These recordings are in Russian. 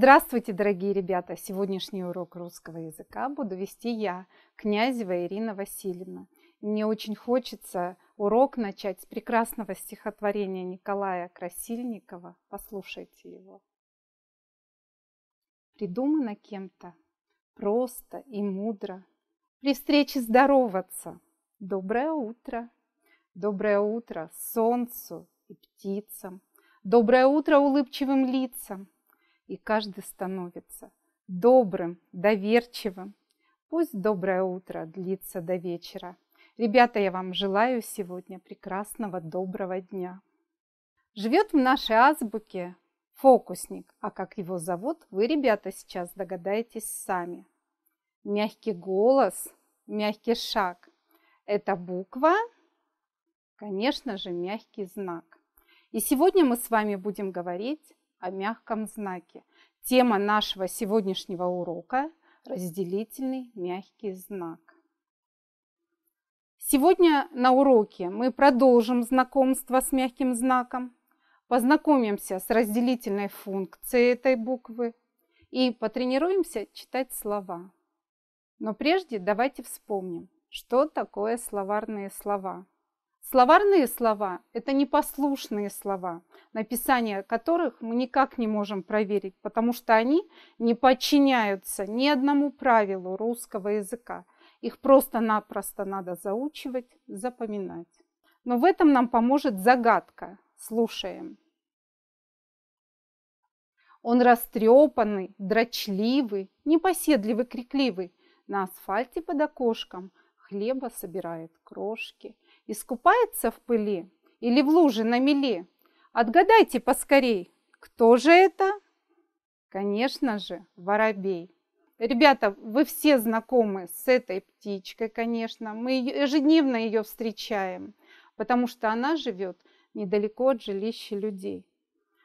Здравствуйте, дорогие ребята! Сегодняшний урок русского языка буду вести я, Князева Ирина Васильевна. Мне очень хочется урок начать с прекрасного стихотворения Николая Красильникова. Послушайте его. Придумано кем-то просто и мудро. При встрече здороваться. Доброе утро! Доброе утро солнцу и птицам! Доброе утро улыбчивым лицам! и каждый становится добрым, доверчивым. Пусть доброе утро длится до вечера. Ребята, я вам желаю сегодня прекрасного, доброго дня. Живет в нашей азбуке фокусник, а как его зовут, вы, ребята, сейчас догадаетесь сами. Мягкий голос, мягкий шаг. Это буква, конечно же, мягкий знак. И сегодня мы с вами будем говорить о мягком знаке. Тема нашего сегодняшнего урока – разделительный мягкий знак. Сегодня на уроке мы продолжим знакомство с мягким знаком, познакомимся с разделительной функцией этой буквы и потренируемся читать слова. Но прежде давайте вспомним, что такое словарные слова. Словарные слова – это непослушные слова, написание которых мы никак не можем проверить, потому что они не подчиняются ни одному правилу русского языка. Их просто-напросто надо заучивать, запоминать. Но в этом нам поможет загадка. Слушаем. Он растрепанный, дрочливый, непоседливый, крикливый. На асфальте под окошком хлеба собирает крошки искупается в пыли или в луже на мели? Отгадайте поскорей, кто же это? Конечно же, воробей. Ребята, вы все знакомы с этой птичкой, конечно. Мы ежедневно ее встречаем, потому что она живет недалеко от жилища людей.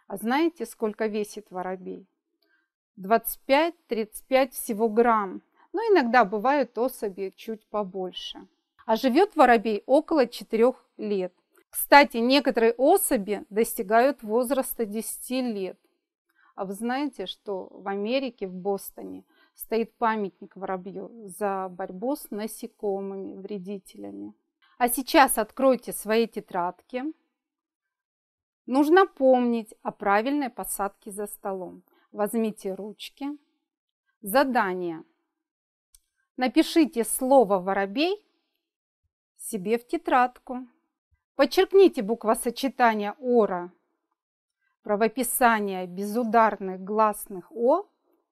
А знаете, сколько весит воробей? 25-35 всего грамм. Но иногда бывают особи чуть побольше а живет воробей около 4 лет. Кстати, некоторые особи достигают возраста 10 лет. А вы знаете, что в Америке, в Бостоне, стоит памятник воробью за борьбу с насекомыми, вредителями. А сейчас откройте свои тетрадки. Нужно помнить о правильной посадке за столом. Возьмите ручки. Задание. Напишите слово «воробей» себе в тетрадку. Подчеркните буква сочетания «ора». Правописание безударных гласных «о»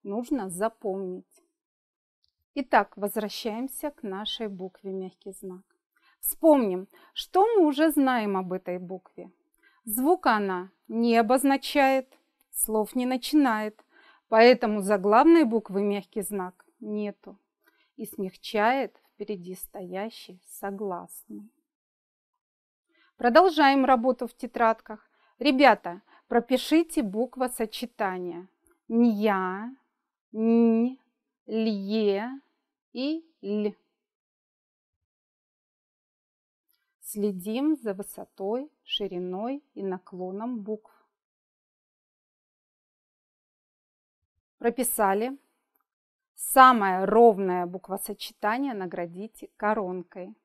нужно запомнить. Итак, возвращаемся к нашей букве «мягкий знак». Вспомним, что мы уже знаем об этой букве. Звук она не обозначает, слов не начинает, поэтому заглавной буквы «мягкий знак» нету и смягчает впереди стоящий согласный. Продолжаем работу в тетрадках. Ребята, пропишите буква сочетания ня, нь, лье и ль. Следим за высотой, шириной и наклоном букв. Прописали. Самое ровное буквосочетание наградите коронкой.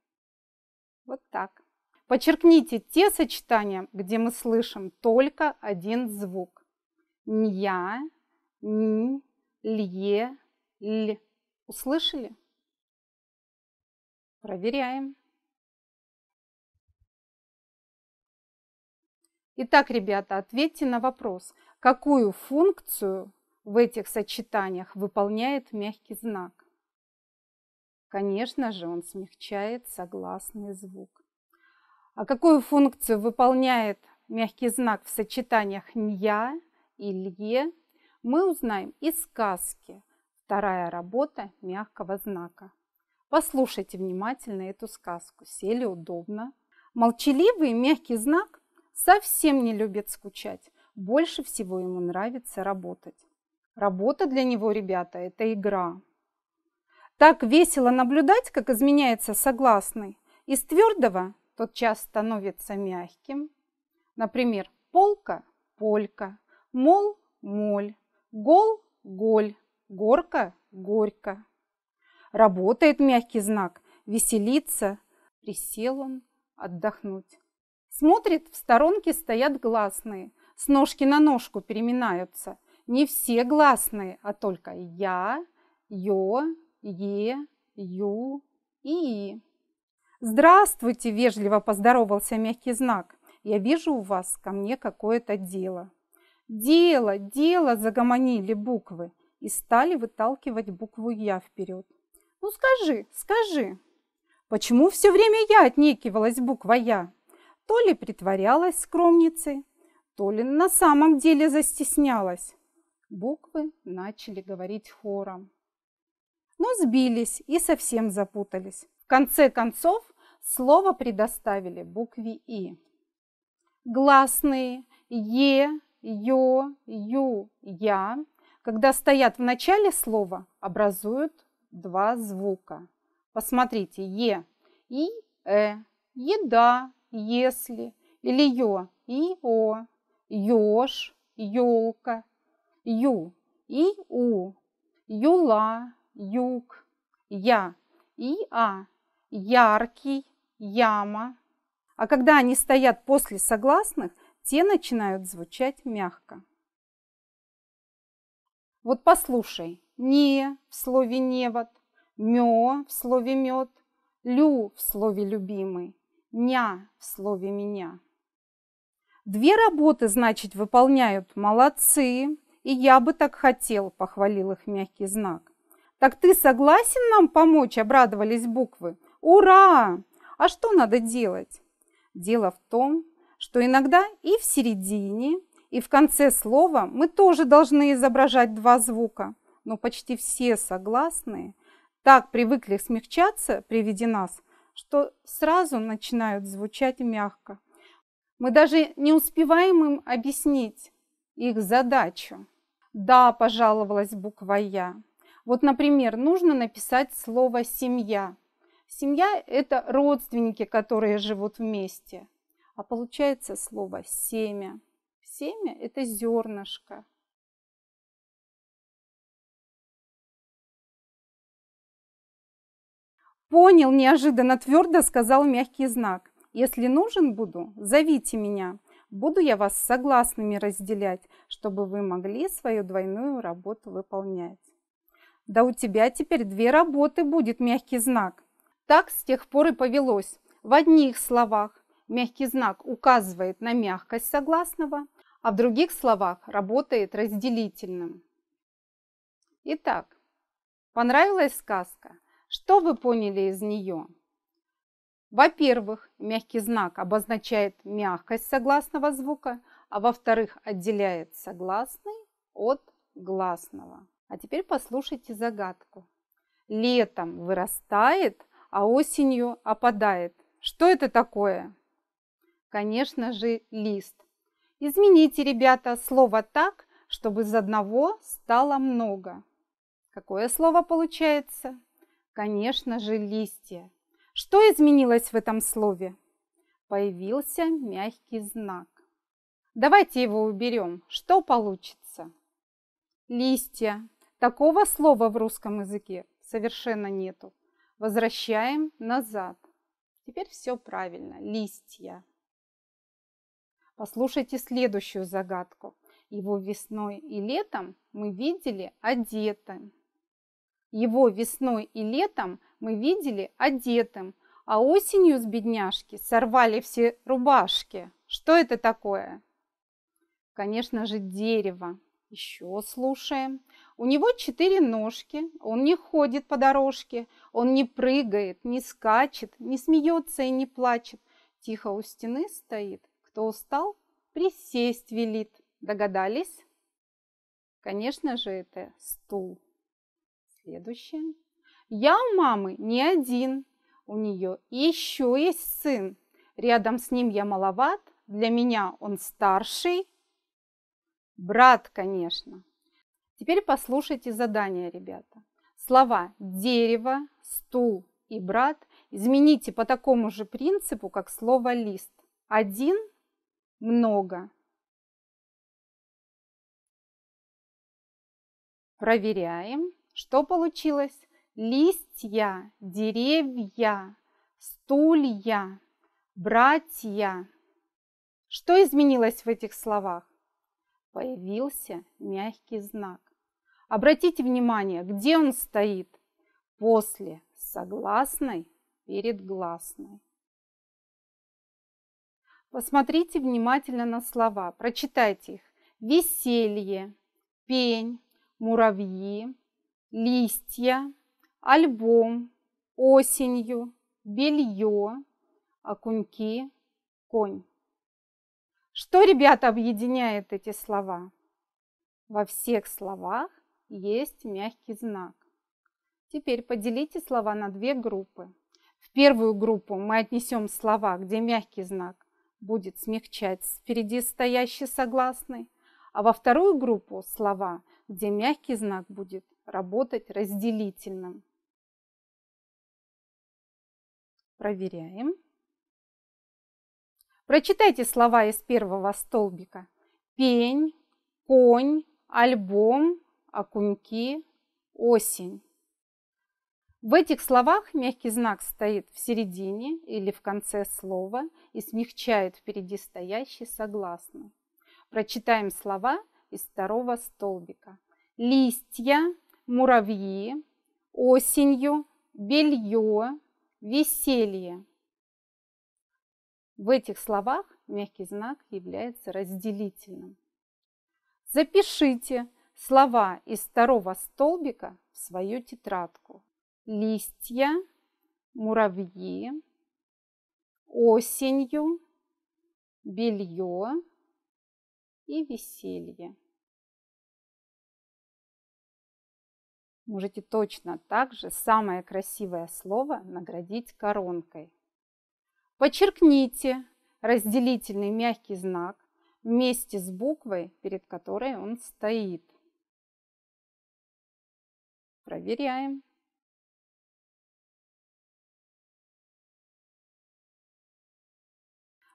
Вот так. Подчеркните те сочетания, где мы слышим только один звук. ня ни, лье, ль. Услышали? Проверяем. Итак, ребята, ответьте на вопрос, какую функцию в этих сочетаниях выполняет мягкий знак. Конечно же, он смягчает согласный звук. А какую функцию выполняет мягкий знак в сочетаниях «нья» и «лье» мы узнаем из сказки «Вторая работа мягкого знака». Послушайте внимательно эту сказку, сели удобно. Молчаливый мягкий знак совсем не любит скучать, больше всего ему нравится работать. Работа для него, ребята, это игра. Так весело наблюдать, как изменяется согласный. Из твердого тот час становится мягким. Например, полка – полька, мол – моль, гол – голь, горка – горько. Работает мягкий знак, Веселиться, присел он, отдохнуть. Смотрит, в сторонке стоят гласные, с ножки на ножку переминаются – не все гласные, а только я, ё, е, ю и и. «Здравствуйте!» – вежливо поздоровался мягкий знак. «Я вижу у вас ко мне какое-то дело». «Дело, дело!» – загомонили буквы и стали выталкивать букву «Я» вперед. «Ну скажи, скажи!» Почему все время я отнекивалась буква «Я»? То ли притворялась скромницей, то ли на самом деле застеснялась буквы начали говорить хором. Но сбились и совсем запутались. В конце концов, слово предоставили букве «и». Гласные «е», «ё», «ю», «я», когда стоят в начале слова, образуют два звука. Посмотрите, «е» и «э», «еда», «если» или «ё» и «о», «ёж», «ёлка», ю и у, юла, юг, я и а, яркий, яма. А когда они стоят после согласных, те начинают звучать мягко. Вот послушай. Не в слове невод, мё в слове мед, лю в слове любимый, ня в слове меня. Две работы, значит, выполняют молодцы и я бы так хотел», – похвалил их мягкий знак. «Так ты согласен нам помочь?» – обрадовались буквы. «Ура! А что надо делать?» Дело в том, что иногда и в середине, и в конце слова мы тоже должны изображать два звука, но почти все согласные так привыкли смягчаться при виде нас, что сразу начинают звучать мягко. Мы даже не успеваем им объяснить, их задачу. Да, пожаловалась буква Я. Вот, например, нужно написать слово «семья». Семья – это родственники, которые живут вместе. А получается слово «семя». Семя – это зернышко. Понял, неожиданно твердо сказал мягкий знак. Если нужен буду, зовите меня. Буду я вас согласными разделять, чтобы вы могли свою двойную работу выполнять. Да у тебя теперь две работы будет мягкий знак. Так с тех пор и повелось. В одних словах мягкий знак указывает на мягкость согласного, а в других словах работает разделительным. Итак, понравилась сказка? Что вы поняли из нее? Во-первых, мягкий знак обозначает мягкость согласного звука, а во-вторых, отделяет согласный от гласного. А теперь послушайте загадку. Летом вырастает, а осенью опадает. Что это такое? Конечно же, лист. Измените, ребята, слово так, чтобы из одного стало много. Какое слово получается? Конечно же, листья. Что изменилось в этом слове? Появился мягкий знак. Давайте его уберем. Что получится? Листья. Такого слова в русском языке совершенно нету. Возвращаем назад. Теперь все правильно. Листья. Послушайте следующую загадку. Его весной и летом мы видели одетым. Его весной и летом мы видели одетым, а осенью с бедняжки сорвали все рубашки. Что это такое? Конечно же, дерево. Еще слушаем. У него четыре ножки, он не ходит по дорожке, он не прыгает, не скачет, не смеется и не плачет. Тихо у стены стоит. Кто устал, присесть велит. Догадались? Конечно же, это стул. Следующее. Я у мамы не один, у нее еще есть сын. Рядом с ним я маловат, для меня он старший. Брат, конечно. Теперь послушайте задание, ребята. Слова «дерево», «стул» и «брат» измените по такому же принципу, как слово «лист». Один – много. Проверяем, что получилось листья, деревья, стулья, братья. Что изменилось в этих словах? Появился мягкий знак. Обратите внимание, где он стоит? После согласной перед гласной. Посмотрите внимательно на слова, прочитайте их. Веселье, пень, муравьи, листья, альбом, осенью, белье, окуньки, конь. Что, ребята, объединяет эти слова? Во всех словах есть мягкий знак. Теперь поделите слова на две группы. В первую группу мы отнесем слова, где мягкий знак будет смягчать впереди стоящий согласный, а во вторую группу слова, где мягкий знак будет работать разделительным. Проверяем. Прочитайте слова из первого столбика. Пень, конь, альбом, окуньки, осень. В этих словах мягкий знак стоит в середине или в конце слова и смягчает впереди стоящий согласный. Прочитаем слова из второго столбика. Листья, муравьи, осенью, белье, веселье. В этих словах мягкий знак является разделительным. Запишите слова из второго столбика в свою тетрадку. Листья, муравьи, осенью, белье и веселье. можете точно так же самое красивое слово наградить коронкой. Подчеркните разделительный мягкий знак вместе с буквой, перед которой он стоит. Проверяем.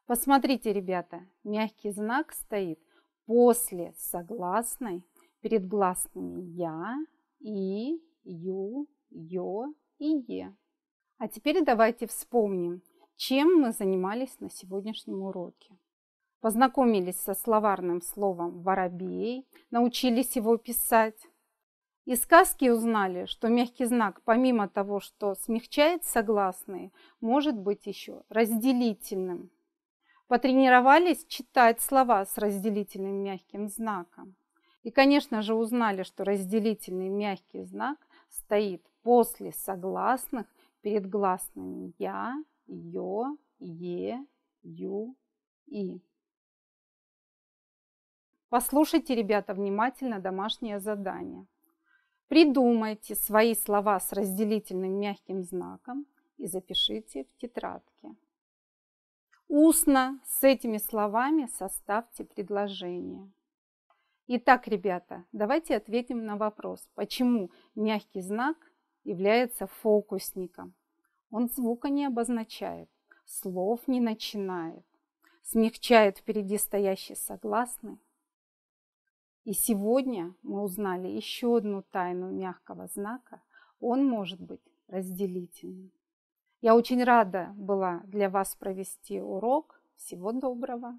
Посмотрите, ребята, мягкий знак стоит после согласной перед гласными «я», и, Ю, Ё и Е. А теперь давайте вспомним, чем мы занимались на сегодняшнем уроке. Познакомились со словарным словом «воробей», научились его писать. Из сказки узнали, что мягкий знак, помимо того, что смягчает согласные, может быть еще разделительным. Потренировались читать слова с разделительным мягким знаком. И, конечно же, узнали, что разделительный мягкий знак стоит после согласных перед гласными «я», «ё», «е», «ю», «и». Послушайте, ребята, внимательно домашнее задание. Придумайте свои слова с разделительным мягким знаком и запишите в тетрадке. Устно с этими словами составьте предложение. Итак, ребята, давайте ответим на вопрос, почему мягкий знак является фокусником. Он звука не обозначает, слов не начинает, смягчает впереди стоящий согласный. И сегодня мы узнали еще одну тайну мягкого знака. Он может быть разделительным. Я очень рада была для вас провести урок. Всего доброго!